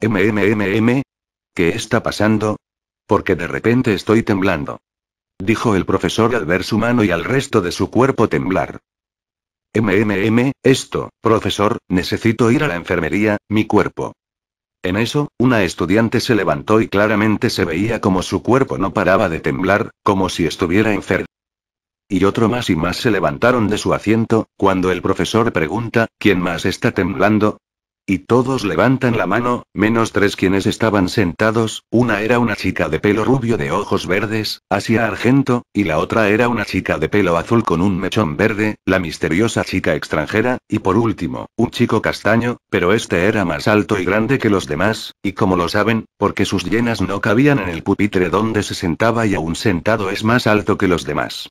MMMM. ¿Qué está pasando? Porque de repente estoy temblando. Dijo el profesor al ver su mano y al resto de su cuerpo temblar. MMM, esto, profesor, necesito ir a la enfermería, mi cuerpo. En eso, una estudiante se levantó y claramente se veía como su cuerpo no paraba de temblar, como si estuviera enfermo. Y otro más y más se levantaron de su asiento, cuando el profesor pregunta, ¿quién más está temblando? Y todos levantan la mano, menos tres quienes estaban sentados, una era una chica de pelo rubio de ojos verdes, hacia Argento, y la otra era una chica de pelo azul con un mechón verde, la misteriosa chica extranjera, y por último, un chico castaño, pero este era más alto y grande que los demás, y como lo saben, porque sus llenas no cabían en el pupitre donde se sentaba y aún sentado es más alto que los demás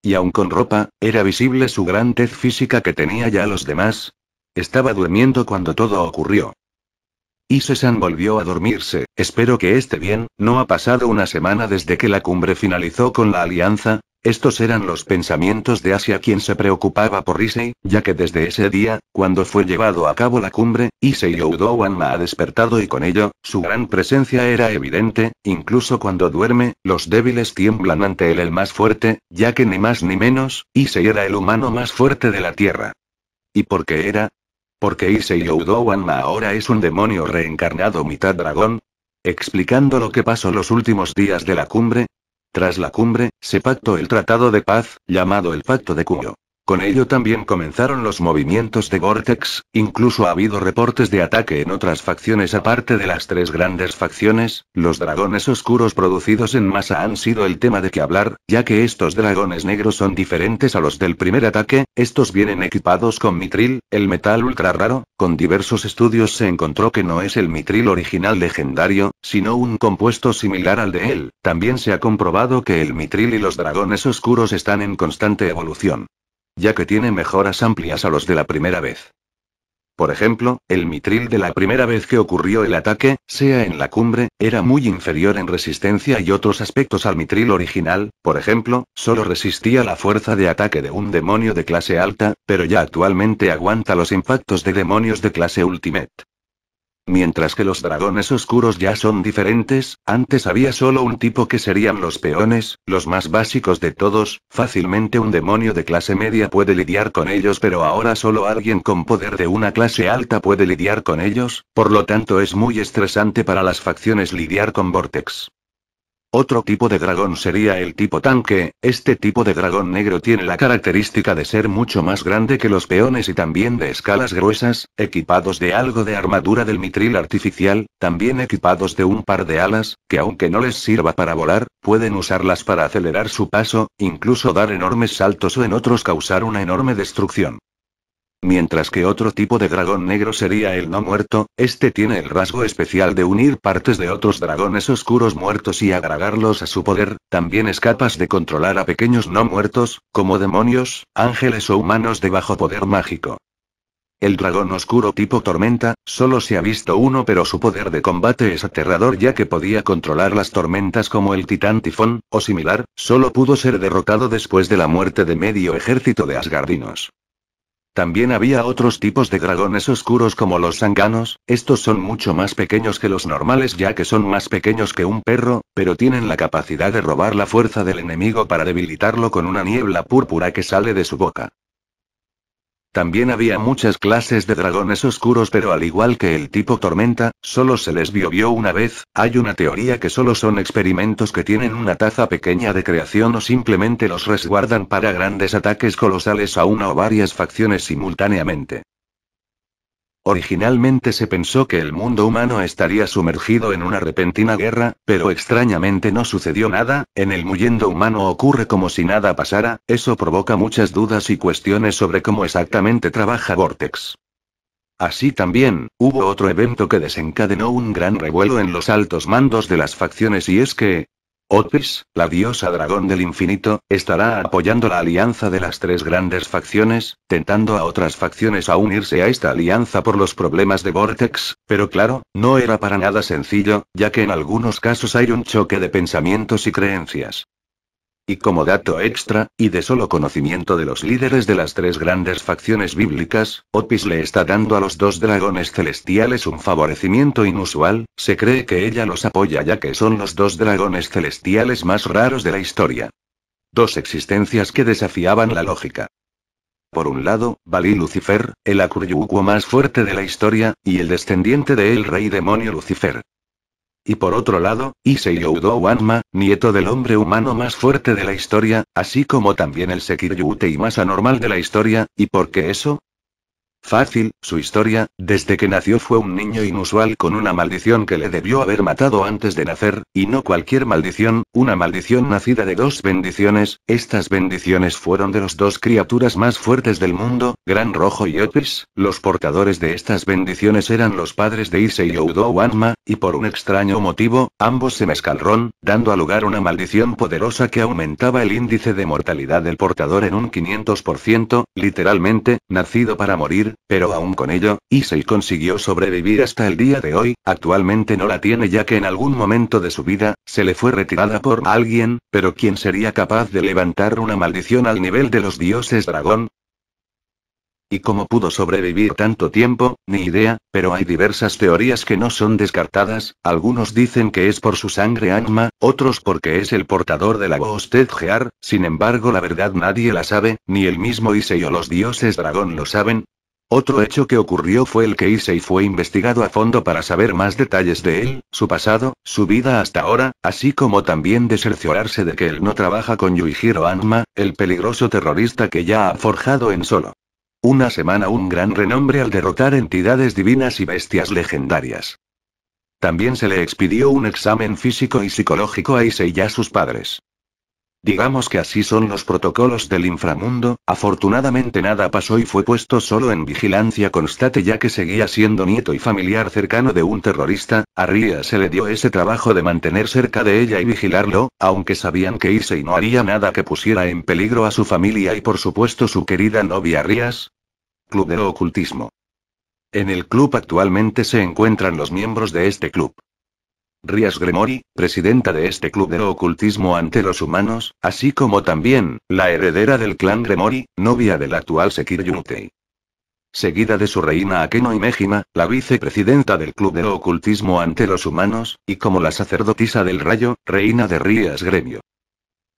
y aun con ropa, era visible su gran tez física que tenía ya los demás, estaba durmiendo cuando todo ocurrió. Ise-san volvió a dormirse, espero que esté bien, no ha pasado una semana desde que la cumbre finalizó con la alianza, estos eran los pensamientos de Asia quien se preocupaba por Issei, ya que desde ese día, cuando fue llevado a cabo la cumbre, Issei Oudouanma ha despertado y con ello, su gran presencia era evidente, incluso cuando duerme, los débiles tiemblan ante él el más fuerte, ya que ni más ni menos, Issei era el humano más fuerte de la Tierra. ¿Y porque era? Porque Yodo Anma ahora es un demonio reencarnado mitad dragón. Explicando lo que pasó los últimos días de la cumbre. Tras la cumbre, se pactó el tratado de paz, llamado el Pacto de Cuyo. Con ello también comenzaron los movimientos de Vortex, incluso ha habido reportes de ataque en otras facciones aparte de las tres grandes facciones, los dragones oscuros producidos en masa han sido el tema de que hablar, ya que estos dragones negros son diferentes a los del primer ataque, estos vienen equipados con mitril, el metal ultra raro, con diversos estudios se encontró que no es el mitril original legendario, sino un compuesto similar al de él, también se ha comprobado que el mitril y los dragones oscuros están en constante evolución ya que tiene mejoras amplias a los de la primera vez. Por ejemplo, el mitril de la primera vez que ocurrió el ataque, sea en la cumbre, era muy inferior en resistencia y otros aspectos al mitril original, por ejemplo, solo resistía la fuerza de ataque de un demonio de clase alta, pero ya actualmente aguanta los impactos de demonios de clase ultimate. Mientras que los dragones oscuros ya son diferentes, antes había solo un tipo que serían los peones, los más básicos de todos, fácilmente un demonio de clase media puede lidiar con ellos pero ahora solo alguien con poder de una clase alta puede lidiar con ellos, por lo tanto es muy estresante para las facciones lidiar con Vortex. Otro tipo de dragón sería el tipo tanque, este tipo de dragón negro tiene la característica de ser mucho más grande que los peones y también de escalas gruesas, equipados de algo de armadura del mitril artificial, también equipados de un par de alas, que aunque no les sirva para volar, pueden usarlas para acelerar su paso, incluso dar enormes saltos o en otros causar una enorme destrucción. Mientras que otro tipo de dragón negro sería el no muerto, este tiene el rasgo especial de unir partes de otros dragones oscuros muertos y agregarlos a su poder, también es capaz de controlar a pequeños no muertos, como demonios, ángeles o humanos de bajo poder mágico. El dragón oscuro tipo tormenta, solo se ha visto uno pero su poder de combate es aterrador ya que podía controlar las tormentas como el titán tifón, o similar, solo pudo ser derrotado después de la muerte de medio ejército de asgardinos. También había otros tipos de dragones oscuros como los sanganos, estos son mucho más pequeños que los normales ya que son más pequeños que un perro, pero tienen la capacidad de robar la fuerza del enemigo para debilitarlo con una niebla púrpura que sale de su boca. También había muchas clases de dragones oscuros, pero al igual que el tipo tormenta, solo se les vio vio una vez. Hay una teoría que solo son experimentos que tienen una taza pequeña de creación o simplemente los resguardan para grandes ataques colosales a una o varias facciones simultáneamente. Originalmente se pensó que el mundo humano estaría sumergido en una repentina guerra, pero extrañamente no sucedió nada, en el muyendo humano ocurre como si nada pasara, eso provoca muchas dudas y cuestiones sobre cómo exactamente trabaja Vortex. Así también, hubo otro evento que desencadenó un gran revuelo en los altos mandos de las facciones y es que, Otis, la diosa dragón del infinito, estará apoyando la alianza de las tres grandes facciones, tentando a otras facciones a unirse a esta alianza por los problemas de Vortex, pero claro, no era para nada sencillo, ya que en algunos casos hay un choque de pensamientos y creencias. Y como dato extra, y de solo conocimiento de los líderes de las tres grandes facciones bíblicas, Opis le está dando a los dos dragones celestiales un favorecimiento inusual, se cree que ella los apoya ya que son los dos dragones celestiales más raros de la historia. Dos existencias que desafiaban la lógica. Por un lado, Bali Lucifer, el Akuryuku más fuerte de la historia, y el descendiente del rey demonio Lucifer. Y por otro lado, Issei Wanma, nieto del hombre humano más fuerte de la historia, así como también el y más anormal de la historia, y porque eso, Fácil, su historia, desde que nació fue un niño inusual con una maldición que le debió haber matado antes de nacer, y no cualquier maldición, una maldición nacida de dos bendiciones, estas bendiciones fueron de los dos criaturas más fuertes del mundo, Gran Rojo y Opis, los portadores de estas bendiciones eran los padres de Ise y Udo Wanma, y por un extraño motivo, ambos se mezcalron, dando a lugar una maldición poderosa que aumentaba el índice de mortalidad del portador en un 500%, literalmente, nacido para morir, pero aún con ello, Issei consiguió sobrevivir hasta el día de hoy, actualmente no la tiene ya que en algún momento de su vida, se le fue retirada por alguien, pero ¿quién sería capaz de levantar una maldición al nivel de los dioses dragón? ¿Y cómo pudo sobrevivir tanto tiempo? Ni idea, pero hay diversas teorías que no son descartadas, algunos dicen que es por su sangre Anma, otros porque es el portador de la voz Gear, sin embargo la verdad nadie la sabe, ni el mismo Issei o los dioses dragón lo saben, otro hecho que ocurrió fue el que Issei fue investigado a fondo para saber más detalles de él, su pasado, su vida hasta ahora, así como también de cerciorarse de que él no trabaja con Yuihiro Anma, el peligroso terrorista que ya ha forjado en solo. Una semana un gran renombre al derrotar entidades divinas y bestias legendarias. También se le expidió un examen físico y psicológico a Issei y a sus padres. Digamos que así son los protocolos del inframundo, afortunadamente nada pasó y fue puesto solo en vigilancia constate ya que seguía siendo nieto y familiar cercano de un terrorista, a se le dio ese trabajo de mantener cerca de ella y vigilarlo, aunque sabían que y no haría nada que pusiera en peligro a su familia y por supuesto su querida novia Rías. Club de Ocultismo. En el club actualmente se encuentran los miembros de este club. Rías Gremori, presidenta de este club de ocultismo ante los humanos, así como también, la heredera del clan Gremori, novia del actual Sekir Seguida de su reina Akeno y la vicepresidenta del club de ocultismo ante los humanos, y como la sacerdotisa del rayo, reina de Rías Gremio.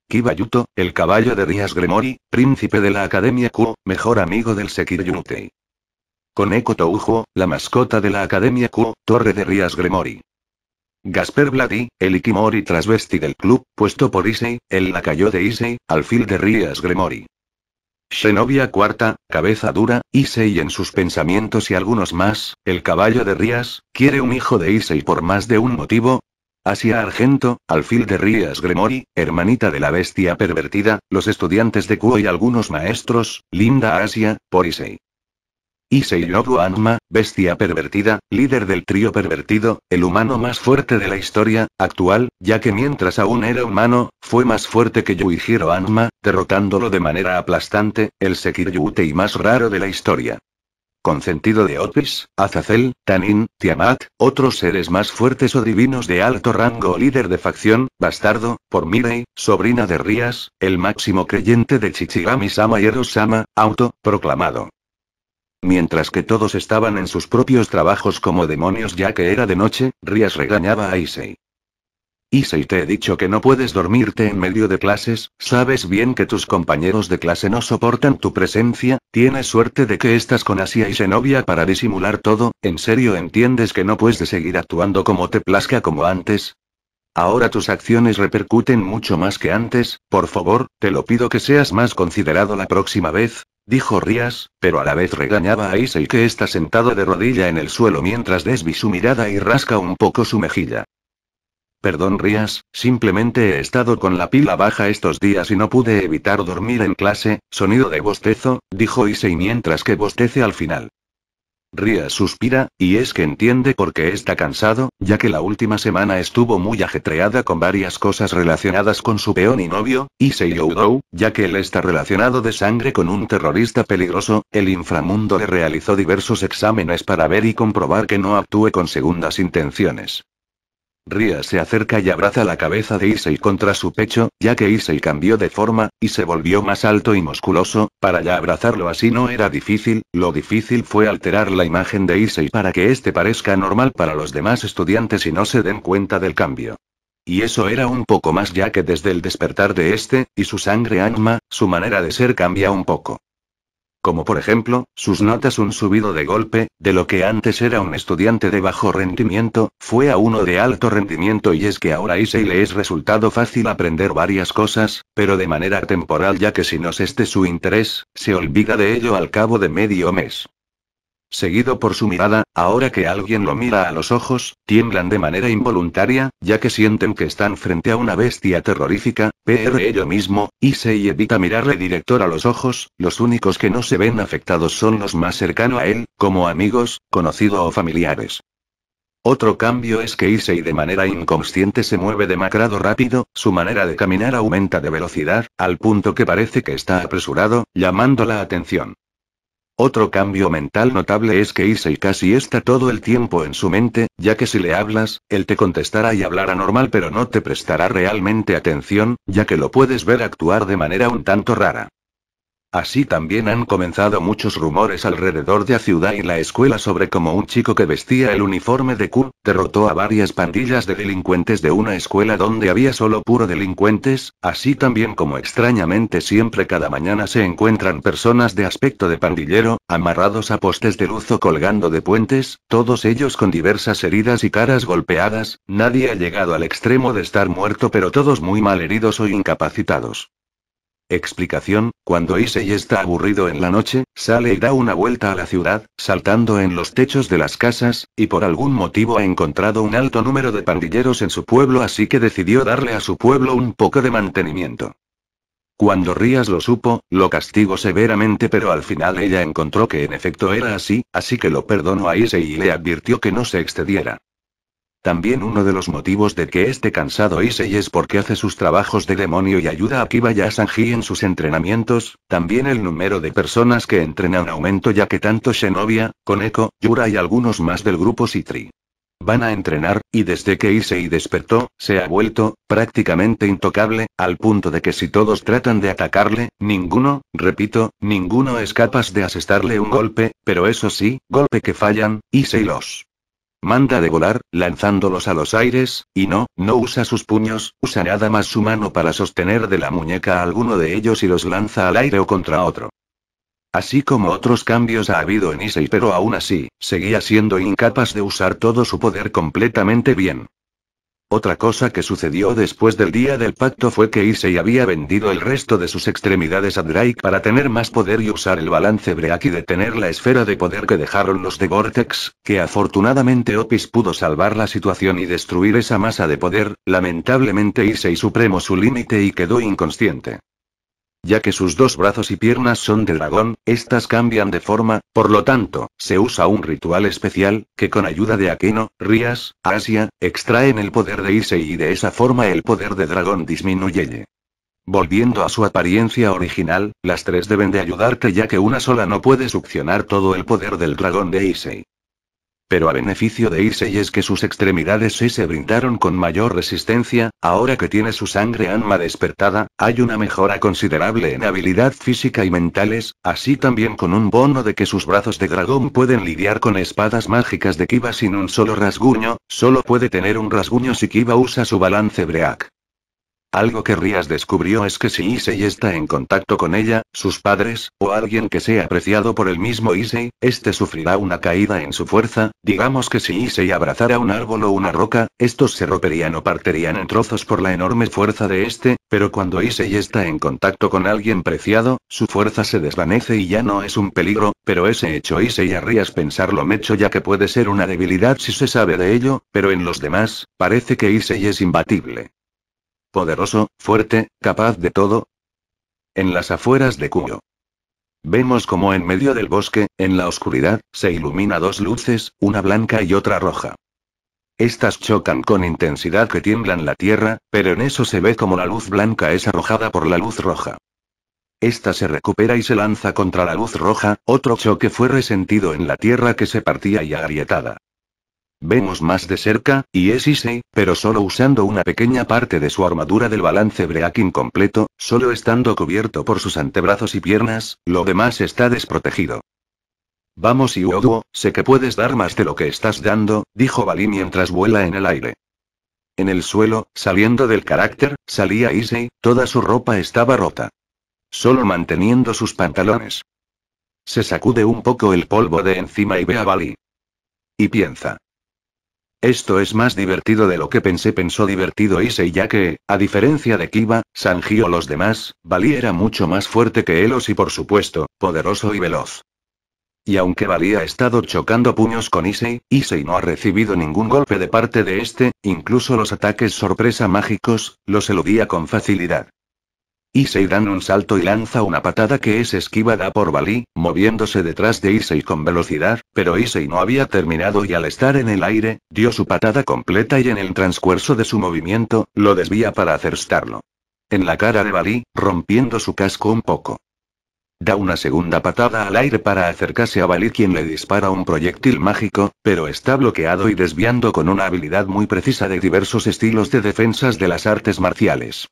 Kiba el caballo de Rías Gremori, príncipe de la Academia Q, mejor amigo del Sekir Koneko Toujo, la mascota de la Academia Q, torre de Rías Gremori. Gasper Blady, el Ikimori trasvesti del club, puesto por Issei, el lacayo de Issei, alfil de Rías Gremori. Xenobia cuarta, cabeza dura, Issei en sus pensamientos y algunos más, el caballo de Rías, quiere un hijo de Issei por más de un motivo. Asia Argento, alfil de Rías Gremori, hermanita de la bestia pervertida, los estudiantes de Kuo y algunos maestros, linda Asia, por Issei. Issei Anma, bestia pervertida, líder del trío pervertido, el humano más fuerte de la historia, actual, ya que mientras aún era humano, fue más fuerte que Yuihiro Anma, derrotándolo de manera aplastante, el Sekiryute y más raro de la historia. Con sentido de Otis, Azazel, Tanin, Tiamat, otros seres más fuertes o divinos de alto rango o líder de facción, bastardo, por Mirei, sobrina de Rías, el máximo creyente de Chichigami-sama y Eros-sama, auto, proclamado. Mientras que todos estaban en sus propios trabajos como demonios ya que era de noche, Rías regañaba a Issei. Issei te he dicho que no puedes dormirte en medio de clases, sabes bien que tus compañeros de clase no soportan tu presencia, tienes suerte de que estás con Asia y novia para disimular todo, ¿en serio entiendes que no puedes seguir actuando como te plazca como antes? Ahora tus acciones repercuten mucho más que antes, por favor, te lo pido que seas más considerado la próxima vez, dijo Rías, pero a la vez regañaba a Issei que está sentado de rodilla en el suelo mientras desvi su mirada y rasca un poco su mejilla. Perdón Rías, simplemente he estado con la pila baja estos días y no pude evitar dormir en clase, sonido de bostezo, dijo Issei mientras que bostece al final. Ria suspira, y es que entiende por qué está cansado, ya que la última semana estuvo muy ajetreada con varias cosas relacionadas con su peón y novio, y Issei Dou, ya que él está relacionado de sangre con un terrorista peligroso, el inframundo le realizó diversos exámenes para ver y comprobar que no actúe con segundas intenciones. Ria se acerca y abraza la cabeza de Issei contra su pecho, ya que Issei cambió de forma, y se volvió más alto y musculoso, para ya abrazarlo así no era difícil, lo difícil fue alterar la imagen de Issei para que éste parezca normal para los demás estudiantes y no se den cuenta del cambio. Y eso era un poco más ya que desde el despertar de este, y su sangre anima, su manera de ser cambia un poco. Como por ejemplo, sus notas un subido de golpe, de lo que antes era un estudiante de bajo rendimiento, fue a uno de alto rendimiento y es que ahora Issei le es resultado fácil aprender varias cosas, pero de manera temporal ya que si no se este su interés, se olvida de ello al cabo de medio mes. Seguido por su mirada, ahora que alguien lo mira a los ojos, tiemblan de manera involuntaria, ya que sienten que están frente a una bestia terrorífica, PR ello mismo, Isei evita mirarle director a los ojos, los únicos que no se ven afectados son los más cercanos a él, como amigos, conocidos o familiares. Otro cambio es que Isei de manera inconsciente se mueve demacrado rápido, su manera de caminar aumenta de velocidad, al punto que parece que está apresurado, llamando la atención. Otro cambio mental notable es que Issei casi está todo el tiempo en su mente, ya que si le hablas, él te contestará y hablará normal pero no te prestará realmente atención, ya que lo puedes ver actuar de manera un tanto rara. Así también han comenzado muchos rumores alrededor de la ciudad y la escuela sobre cómo un chico que vestía el uniforme de Q derrotó a varias pandillas de delincuentes de una escuela donde había solo puro delincuentes, así también como extrañamente siempre cada mañana se encuentran personas de aspecto de pandillero, amarrados a postes de luz o colgando de puentes, todos ellos con diversas heridas y caras golpeadas, nadie ha llegado al extremo de estar muerto pero todos muy mal heridos o incapacitados. Explicación, cuando Issei está aburrido en la noche, sale y da una vuelta a la ciudad, saltando en los techos de las casas, y por algún motivo ha encontrado un alto número de pandilleros en su pueblo así que decidió darle a su pueblo un poco de mantenimiento. Cuando Rías lo supo, lo castigó severamente pero al final ella encontró que en efecto era así, así que lo perdonó a Issei y le advirtió que no se excediera. También uno de los motivos de que esté cansado Issei es porque hace sus trabajos de demonio y ayuda a Kiba y a Sanji en sus entrenamientos, también el número de personas que entrenan aumento ya que tanto Shenobia, Koneko, Yura y algunos más del grupo Citri van a entrenar, y desde que Issei despertó, se ha vuelto, prácticamente intocable, al punto de que si todos tratan de atacarle, ninguno, repito, ninguno es capaz de asestarle un golpe, pero eso sí, golpe que fallan, Issei los Manda de volar, lanzándolos a los aires, y no, no usa sus puños, usa nada más su mano para sostener de la muñeca a alguno de ellos y los lanza al aire o contra otro. Así como otros cambios ha habido en Issei pero aún así, seguía siendo incapaz de usar todo su poder completamente bien. Otra cosa que sucedió después del día del pacto fue que Issei había vendido el resto de sus extremidades a Drake para tener más poder y usar el balance Break y detener la esfera de poder que dejaron los de Vortex, que afortunadamente Opis pudo salvar la situación y destruir esa masa de poder, lamentablemente Issei supremo su límite y quedó inconsciente. Ya que sus dos brazos y piernas son de dragón, estas cambian de forma, por lo tanto, se usa un ritual especial, que con ayuda de Aquino, Rías, Asia, extraen el poder de Issei y de esa forma el poder de dragón disminuye. Volviendo a su apariencia original, las tres deben de ayudarte ya que una sola no puede succionar todo el poder del dragón de Issei pero a beneficio de y es que sus extremidades sí se brindaron con mayor resistencia, ahora que tiene su sangre alma despertada, hay una mejora considerable en habilidad física y mentales, así también con un bono de que sus brazos de dragón pueden lidiar con espadas mágicas de Kiba sin un solo rasguño, solo puede tener un rasguño si Kiba usa su balance break. Algo que Rías descubrió es que si Issei está en contacto con ella, sus padres, o alguien que sea apreciado por el mismo Issei, este sufrirá una caída en su fuerza, digamos que si Issei abrazara un árbol o una roca, estos se romperían o partirían en trozos por la enorme fuerza de este, pero cuando Issei está en contacto con alguien preciado, su fuerza se desvanece y ya no es un peligro, pero ese hecho Issei a Rías pensar lo mecho ya que puede ser una debilidad si se sabe de ello, pero en los demás, parece que Issei es imbatible poderoso, fuerte, capaz de todo. En las afueras de Cuyo. Vemos como en medio del bosque, en la oscuridad, se ilumina dos luces, una blanca y otra roja. Estas chocan con intensidad que tiemblan la tierra, pero en eso se ve como la luz blanca es arrojada por la luz roja. Esta se recupera y se lanza contra la luz roja, otro choque fue resentido en la tierra que se partía y agrietada. Vemos más de cerca, y es Issei, pero solo usando una pequeña parte de su armadura del balance break completo, solo estando cubierto por sus antebrazos y piernas, lo demás está desprotegido. Vamos Iwoduo, sé que puedes dar más de lo que estás dando, dijo Bali mientras vuela en el aire. En el suelo, saliendo del carácter, salía Issei, toda su ropa estaba rota. Solo manteniendo sus pantalones. Se sacude un poco el polvo de encima y ve a Bali. Y piensa. Esto es más divertido de lo que pensé, pensó divertido Isei, ya que, a diferencia de Kiba, Sanji o los demás, Bali era mucho más fuerte que Elos y por supuesto, poderoso y veloz. Y aunque Bali ha estado chocando puños con Issei, Issei no ha recibido ningún golpe de parte de este, incluso los ataques sorpresa mágicos, los eludía con facilidad. Issei dan un salto y lanza una patada que es esquivada por Bali, moviéndose detrás de Issei con velocidad, pero Issei no había terminado y al estar en el aire, dio su patada completa y en el transcurso de su movimiento, lo desvía para acertarlo. En la cara de Bali, rompiendo su casco un poco. Da una segunda patada al aire para acercarse a Bali quien le dispara un proyectil mágico, pero está bloqueado y desviando con una habilidad muy precisa de diversos estilos de defensas de las artes marciales.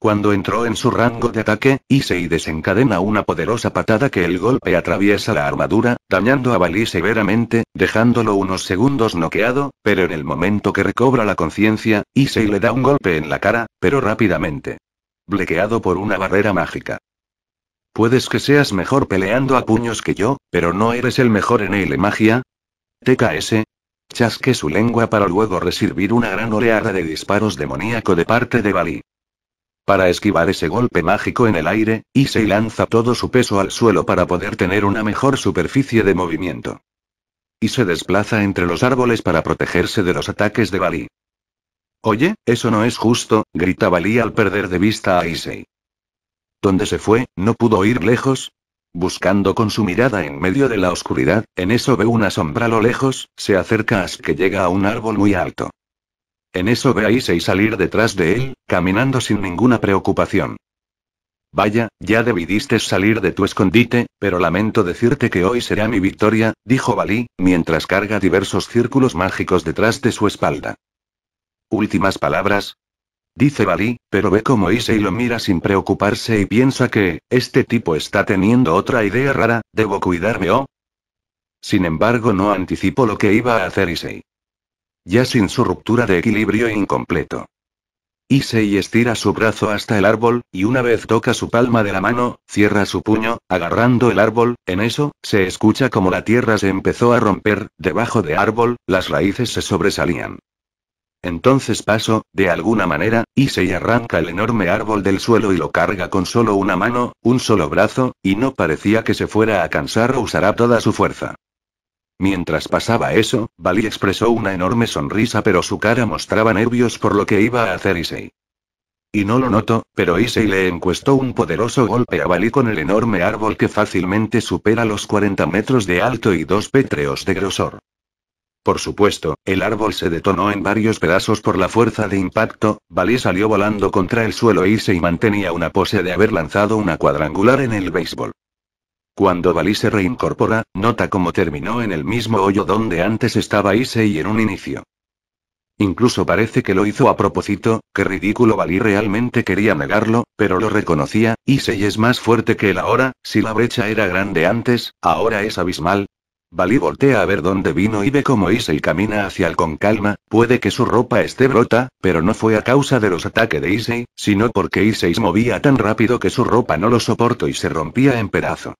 Cuando entró en su rango de ataque, Issei desencadena una poderosa patada que el golpe atraviesa la armadura, dañando a Bali severamente, dejándolo unos segundos noqueado, pero en el momento que recobra la conciencia, Issei le da un golpe en la cara, pero rápidamente. Blequeado por una barrera mágica. Puedes que seas mejor peleando a puños que yo, pero no eres el mejor en el ¿eh, magia. TKS, chasque su lengua para luego recibir una gran oleada de disparos demoníaco de parte de Bali. Para esquivar ese golpe mágico en el aire, Issei lanza todo su peso al suelo para poder tener una mejor superficie de movimiento. Y se desplaza entre los árboles para protegerse de los ataques de Bali. Oye, eso no es justo, grita Bali al perder de vista a Issei. ¿Dónde se fue, no pudo ir lejos. Buscando con su mirada en medio de la oscuridad, en eso ve una sombra a lo lejos, se acerca hasta que llega a un árbol muy alto. En eso ve a Issei salir detrás de él, caminando sin ninguna preocupación. Vaya, ya debidiste salir de tu escondite, pero lamento decirte que hoy será mi victoria, dijo Bali, mientras carga diversos círculos mágicos detrás de su espalda. Últimas palabras. Dice Bali, pero ve cómo Issei lo mira sin preocuparse y piensa que, este tipo está teniendo otra idea rara, ¿debo cuidarme o? Sin embargo no anticipó lo que iba a hacer Issei ya sin su ruptura de equilibrio incompleto. Issei estira su brazo hasta el árbol, y una vez toca su palma de la mano, cierra su puño, agarrando el árbol, en eso, se escucha como la tierra se empezó a romper, debajo de árbol, las raíces se sobresalían. Entonces paso, de alguna manera, Issei arranca el enorme árbol del suelo y lo carga con solo una mano, un solo brazo, y no parecía que se fuera a cansar o usará toda su fuerza. Mientras pasaba eso, Bali expresó una enorme sonrisa pero su cara mostraba nervios por lo que iba a hacer Issei. Y no lo notó, pero Issei le encuestó un poderoso golpe a Bali con el enorme árbol que fácilmente supera los 40 metros de alto y dos pétreos de grosor. Por supuesto, el árbol se detonó en varios pedazos por la fuerza de impacto, Bali salió volando contra el suelo y Issei mantenía una pose de haber lanzado una cuadrangular en el béisbol. Cuando Bali se reincorpora, nota cómo terminó en el mismo hoyo donde antes estaba Issei en un inicio. Incluso parece que lo hizo a propósito, qué ridículo Bali realmente quería negarlo, pero lo reconocía, Issei es más fuerte que él ahora, si la brecha era grande antes, ahora es abismal, Bali voltea a ver dónde vino y ve cómo Issei camina hacia él con calma, puede que su ropa esté brota, pero no fue a causa de los ataques de Issei, sino porque Issei movía tan rápido que su ropa no lo soportó y se rompía en pedazo.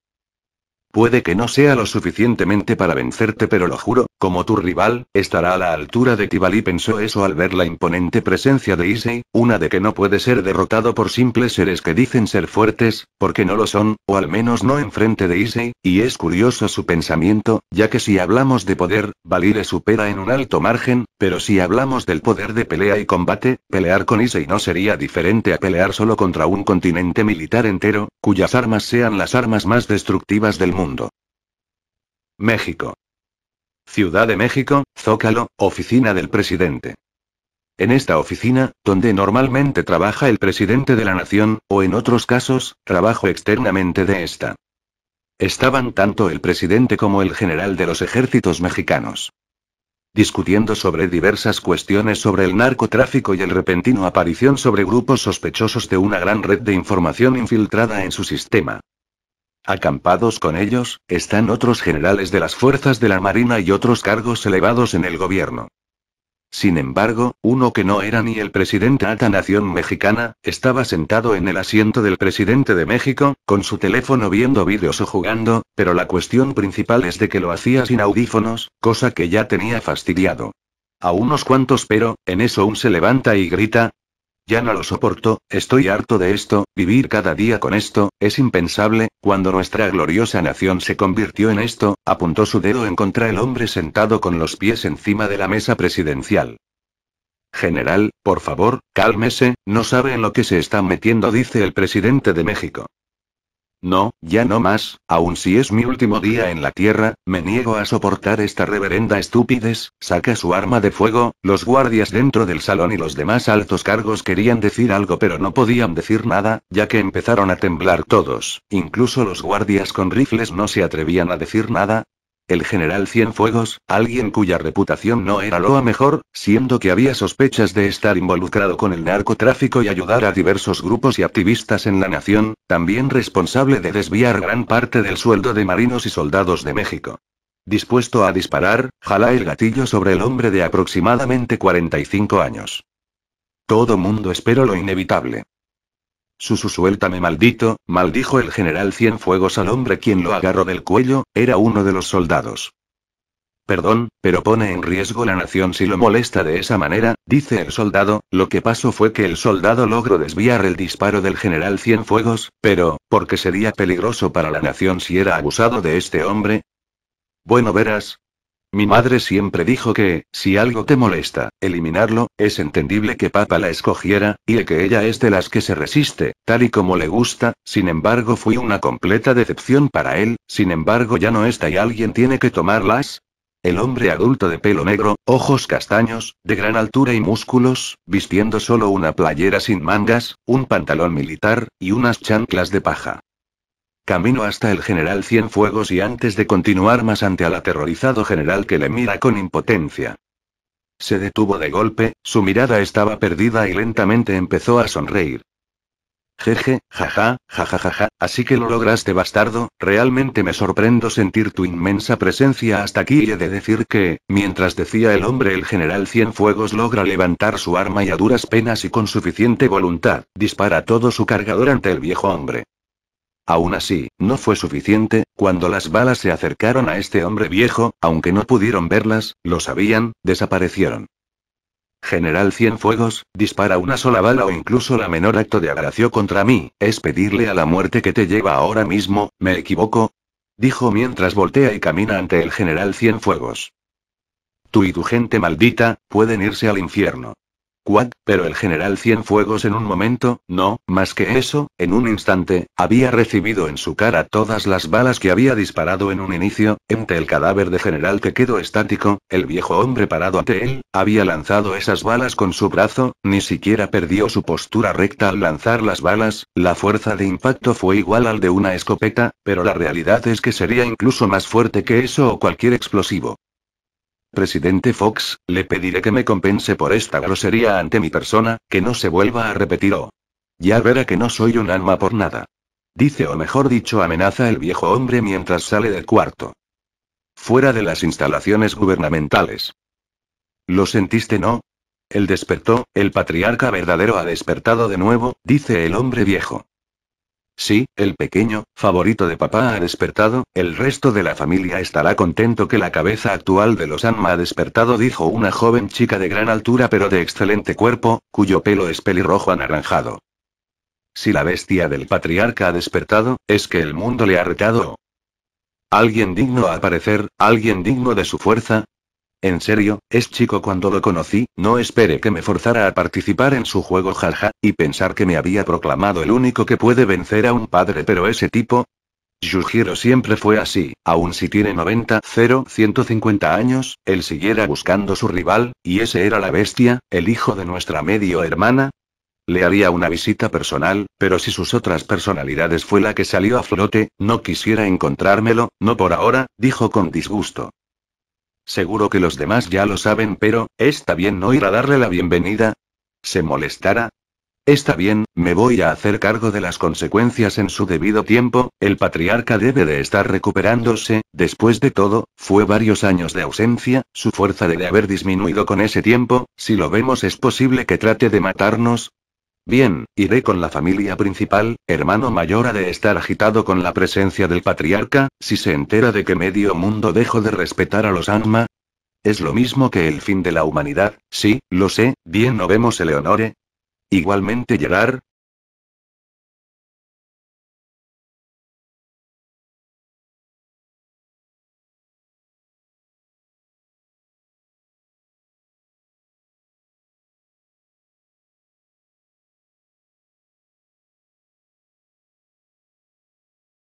Puede que no sea lo suficientemente para vencerte, pero lo juro, como tu rival, estará a la altura de Tibali. Pensó eso al ver la imponente presencia de Issei, una de que no puede ser derrotado por simples seres que dicen ser fuertes, porque no lo son, o al menos no enfrente de Issei, y es curioso su pensamiento, ya que si hablamos de poder, le supera en un alto margen, pero si hablamos del poder de pelea y combate, pelear con Issei no sería diferente a pelear solo contra un continente militar entero, cuyas armas sean las armas más destructivas del mundo mundo. México. Ciudad de México, Zócalo, oficina del presidente. En esta oficina, donde normalmente trabaja el presidente de la nación, o en otros casos, trabajo externamente de esta. Estaban tanto el presidente como el general de los ejércitos mexicanos. Discutiendo sobre diversas cuestiones sobre el narcotráfico y el repentino aparición sobre grupos sospechosos de una gran red de información infiltrada en su sistema. Acampados con ellos, están otros generales de las fuerzas de la Marina y otros cargos elevados en el gobierno. Sin embargo, uno que no era ni el presidente alta Nación Mexicana, estaba sentado en el asiento del presidente de México, con su teléfono viendo vídeos o jugando, pero la cuestión principal es de que lo hacía sin audífonos, cosa que ya tenía fastidiado. A unos cuantos pero, en eso un se levanta y grita, ya no lo soporto, estoy harto de esto, vivir cada día con esto, es impensable, cuando nuestra gloriosa nación se convirtió en esto, apuntó su dedo en contra el hombre sentado con los pies encima de la mesa presidencial. General, por favor, cálmese, no sabe en lo que se está metiendo, dice el presidente de México. No, ya no más, aun si es mi último día en la Tierra, me niego a soportar esta reverenda estupidez, saca su arma de fuego, los guardias dentro del salón y los demás altos cargos querían decir algo pero no podían decir nada, ya que empezaron a temblar todos, incluso los guardias con rifles no se atrevían a decir nada, el general Cienfuegos, alguien cuya reputación no era loa mejor, siendo que había sospechas de estar involucrado con el narcotráfico y ayudar a diversos grupos y activistas en la nación, también responsable de desviar gran parte del sueldo de marinos y soldados de México. Dispuesto a disparar, jala el gatillo sobre el hombre de aproximadamente 45 años. Todo mundo esperó lo inevitable suéltame maldito, maldijo el general Cienfuegos al hombre quien lo agarró del cuello, era uno de los soldados. Perdón, pero pone en riesgo la nación si lo molesta de esa manera, dice el soldado, lo que pasó fue que el soldado logró desviar el disparo del general Cienfuegos, pero, porque sería peligroso para la nación si era abusado de este hombre? Bueno verás, mi madre siempre dijo que, si algo te molesta, eliminarlo, es entendible que papá la escogiera, y que ella es de las que se resiste, tal y como le gusta, sin embargo fui una completa decepción para él, sin embargo ya no está y alguien tiene que tomarlas. El hombre adulto de pelo negro, ojos castaños, de gran altura y músculos, vistiendo solo una playera sin mangas, un pantalón militar, y unas chanclas de paja. Camino hasta el general Cienfuegos y antes de continuar más ante al aterrorizado general que le mira con impotencia. Se detuvo de golpe, su mirada estaba perdida y lentamente empezó a sonreír. Jeje, jaja, jajajaja, así que lo lograste bastardo, realmente me sorprendo sentir tu inmensa presencia hasta aquí y he de decir que, mientras decía el hombre el general Cienfuegos logra levantar su arma y a duras penas y con suficiente voluntad, dispara todo su cargador ante el viejo hombre. Aún así, no fue suficiente, cuando las balas se acercaron a este hombre viejo, aunque no pudieron verlas, lo sabían, desaparecieron. General Cienfuegos, dispara una sola bala o incluso la menor acto de agracio contra mí, es pedirle a la muerte que te lleva ahora mismo, ¿me equivoco? Dijo mientras voltea y camina ante el general Cienfuegos. Tú y tu gente maldita, pueden irse al infierno. Cuad, pero el general Cienfuegos en un momento, no, más que eso, en un instante, había recibido en su cara todas las balas que había disparado en un inicio, entre el cadáver de general que quedó estático, el viejo hombre parado ante él, había lanzado esas balas con su brazo, ni siquiera perdió su postura recta al lanzar las balas, la fuerza de impacto fue igual al de una escopeta, pero la realidad es que sería incluso más fuerte que eso o cualquier explosivo. Presidente Fox, le pediré que me compense por esta grosería ante mi persona, que no se vuelva a repetir o... Ya verá que no soy un alma por nada. Dice o mejor dicho amenaza el viejo hombre mientras sale del cuarto. Fuera de las instalaciones gubernamentales. ¿Lo sentiste no? —El despertó, el patriarca verdadero ha despertado de nuevo, dice el hombre viejo. Sí, el pequeño, favorito de papá ha despertado, el resto de la familia estará contento que la cabeza actual de los Anma ha despertado, dijo una joven chica de gran altura pero de excelente cuerpo, cuyo pelo es pelirrojo anaranjado. Si la bestia del patriarca ha despertado, es que el mundo le ha retado. Alguien digno a aparecer, alguien digno de su fuerza, en serio, es chico cuando lo conocí, no espere que me forzara a participar en su juego jaja, y pensar que me había proclamado el único que puede vencer a un padre pero ese tipo... Yujiro siempre fue así, aun si tiene 90, 0, 150 años, él siguiera buscando su rival, y ese era la bestia, el hijo de nuestra medio hermana, le haría una visita personal, pero si sus otras personalidades fue la que salió a flote, no quisiera encontrármelo, no por ahora, dijo con disgusto. Seguro que los demás ya lo saben, pero, ¿está bien no ir a darle la bienvenida? ¿Se molestará? Está bien, me voy a hacer cargo de las consecuencias en su debido tiempo, el patriarca debe de estar recuperándose, después de todo, fue varios años de ausencia, su fuerza debe haber disminuido con ese tiempo, si lo vemos es posible que trate de matarnos, Bien, iré con la familia principal, hermano mayor ha de estar agitado con la presencia del patriarca, si se entera de que medio mundo dejo de respetar a los Anma. Es lo mismo que el fin de la humanidad, sí, lo sé, bien no vemos Eleonore. Igualmente Gerard,